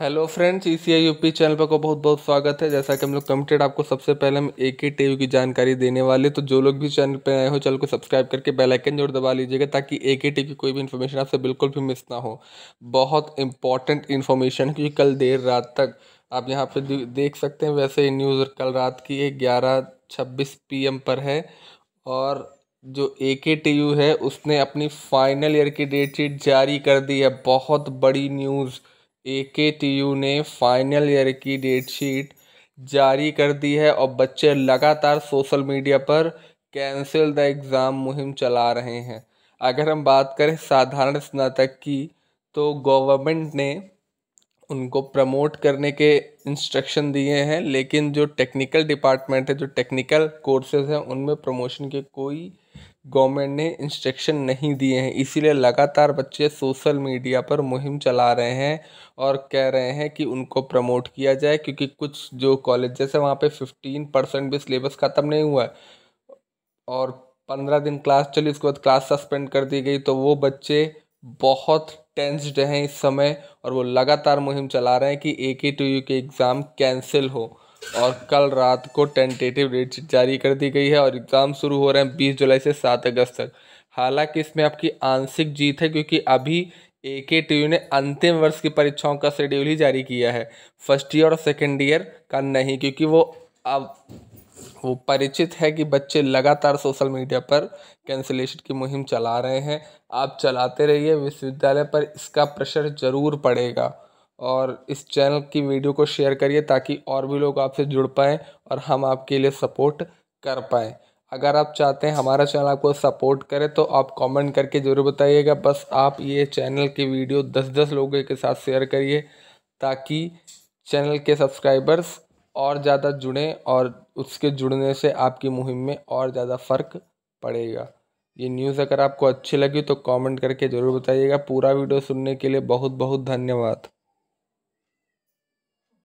hello friends E C I U P channel पर को बहुत बहुत स्वागत है जैसा कि हम लोग कमिटेड आपको सबसे पहले हम एक ही टी की जानकारी देने वाले तो जो लोग भी चैनल पर आए हो चैनल को सब्सक्राइब करके बेल आइकन जरूर दबा लीजिएगा ताकि एक ही टी की कोई भी इन्फॉर्मेशन आपसे बिल्कुल भी मिस ना हो बहुत इंपॉर्टेंट इन्फॉर्मेशन क्योंकि कल देर रात तक आप यहाँ पर देख सकते हैं वैसे ये न्यूज़ कल रात की है ग्यारह छब्बीस पी पर है और जो ए के टी यू है उसने अपनी फाइनल ईयर की डेट शीट जारी कर दी है बहुत बड़ी news A K T U ने फाइनल ईयर की डेट शीट जारी कर दी है और बच्चे लगातार सोशल मीडिया पर कैंसिल द एग्ज़ाम मुहिम चला रहे हैं अगर हम बात करें साधारण स्नातक की तो गवर्नमेंट ने उनको प्रमोट करने के इंस्ट्रक्शन दिए हैं लेकिन जो टेक्निकल डिपार्टमेंट है जो टेक्निकल कोर्सेज हैं उनमें प्रमोशन के कोई गवर्नमेंट ने इंस्ट्रक्शन नहीं दिए हैं इसीलिए लगातार बच्चे सोशल मीडिया पर मुहिम चला रहे हैं और कह रहे हैं कि उनको प्रमोट किया जाए क्योंकि कुछ जो कॉलेजेस हैं वहाँ पे फिफ्टीन परसेंट भी सिलेबस ख़त्म नहीं हुआ है और पंद्रह दिन क्लास चली उसके बाद क्लास सस्पेंड कर दी गई तो वो बच्चे बहुत टेंस्ड हैं इस समय और वो लगातार मुहिम चला रहे हैं कि ए के टी यू के एग्ज़ाम कैंसिल हो और कल रात को टेंटेटिव डेट जारी कर दी गई है और एग्ज़ाम शुरू हो रहे हैं बीस जुलाई से सात अगस्त तक हालांकि इसमें आपकी आंशिक जीत है क्योंकि अभी ए के टी यू ने अंतिम वर्ष की परीक्षाओं का शेड्यूल ही जारी किया है फर्स्ट ईयर और सेकेंड ईयर का नहीं क्योंकि वो अब वो परिचित है कि बच्चे लगातार सोशल मीडिया पर कैंसिलेशन की मुहिम चला रहे हैं आप चलाते रहिए विश्वविद्यालय पर इसका प्रेशर ज़रूर पड़ेगा और इस चैनल की वीडियो को शेयर करिए ताकि और भी लोग आपसे जुड़ पाएँ और हम आपके लिए सपोर्ट कर पाएँ अगर आप चाहते हैं हमारा चैनल आपको सपोर्ट करे तो आप कमेंट करके ज़रूर बताइएगा बस आप ये चैनल की वीडियो दस दस लोगों के साथ शेयर करिए ताकि चैनल के सब्सक्राइबर्स और ज़्यादा जुड़ें और उसके जुड़ने से आपकी मुहिम में और ज़्यादा फ़र्क पड़ेगा ये न्यूज़ अगर आपको अच्छी लगी तो कमेंट करके ज़रूर बताइएगा पूरा वीडियो सुनने के लिए बहुत बहुत धन्यवाद